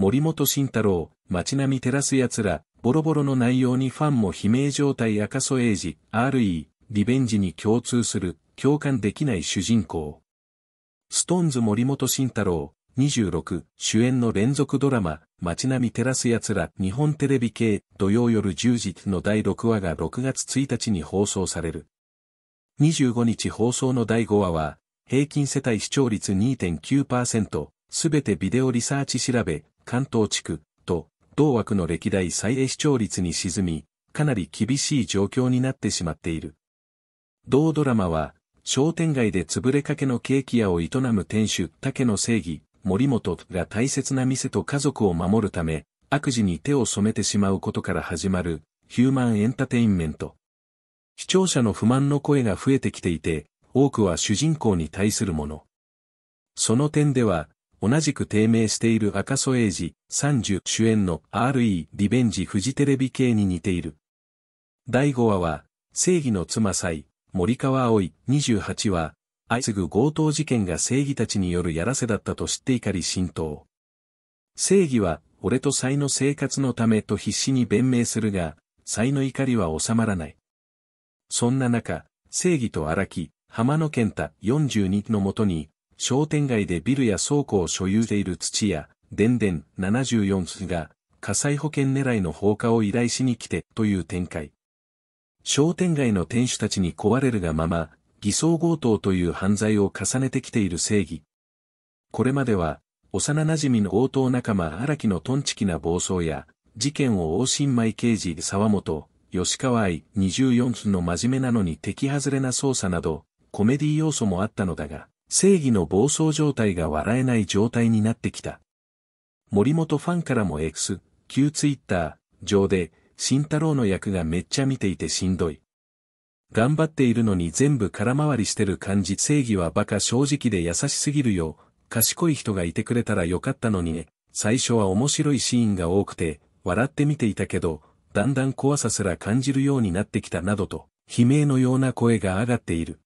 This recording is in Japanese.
森本慎太郎、街並み照らす奴ら、ボロボロの内容にファンも悲鳴状態赤楚衛二、RE、リベンジに共通する、共感できない主人公。ストーンズ森本慎太郎、26、主演の連続ドラマ、街並み照らす奴ら、日本テレビ系、土曜夜10時の第6話が6月1日に放送される。25日放送の第5話は、平均世帯視聴率2.9%、すべてビデオリサーチ調べ、関東地区と同枠の歴代最低視聴率に沈み、かなり厳しい状況になってしまっている。同ドラマは、商店街で潰れかけのケーキ屋を営む店主竹野正義、森本が大切な店と家族を守るため、悪事に手を染めてしまうことから始まる、ヒューマンエンタテインメント。視聴者の不満の声が増えてきていて、多くは主人公に対するもの。その点では、同じく低迷している赤楚衛二、30主演の RE リベンジフジテレビ系に似ている。第5話は、正義の妻祭、森川葵、28話、相次ぐ強盗事件が正義たちによるやらせだったと知って怒り浸透。正義は、俺と才の生活のためと必死に弁明するが、才の怒りは収まらない。そんな中、正義と荒木、浜野健太42のもとに、商店街でビルや倉庫を所有している土屋、電電74寸が、火災保険狙いの放火を依頼しに来て、という展開。商店街の店主たちに壊れるがまま、偽装強盗という犯罪を重ねてきている正義。これまでは、幼馴染の強盗仲間荒木のトンチキな暴走や、事件を大新米刑事沢本、吉川愛24寸の真面目なのに敵外れな捜査など、コメディ要素もあったのだが、正義の暴走状態が笑えない状態になってきた。森本ファンからも X、旧ツイッター上で、慎太郎の役がめっちゃ見ていてしんどい。頑張っているのに全部空回りしてる感じ正義はバカ正直で優しすぎるよ、賢い人がいてくれたらよかったのにね、最初は面白いシーンが多くて、笑って見ていたけど、だんだん怖さすら感じるようになってきたなどと、悲鳴のような声が上がっている。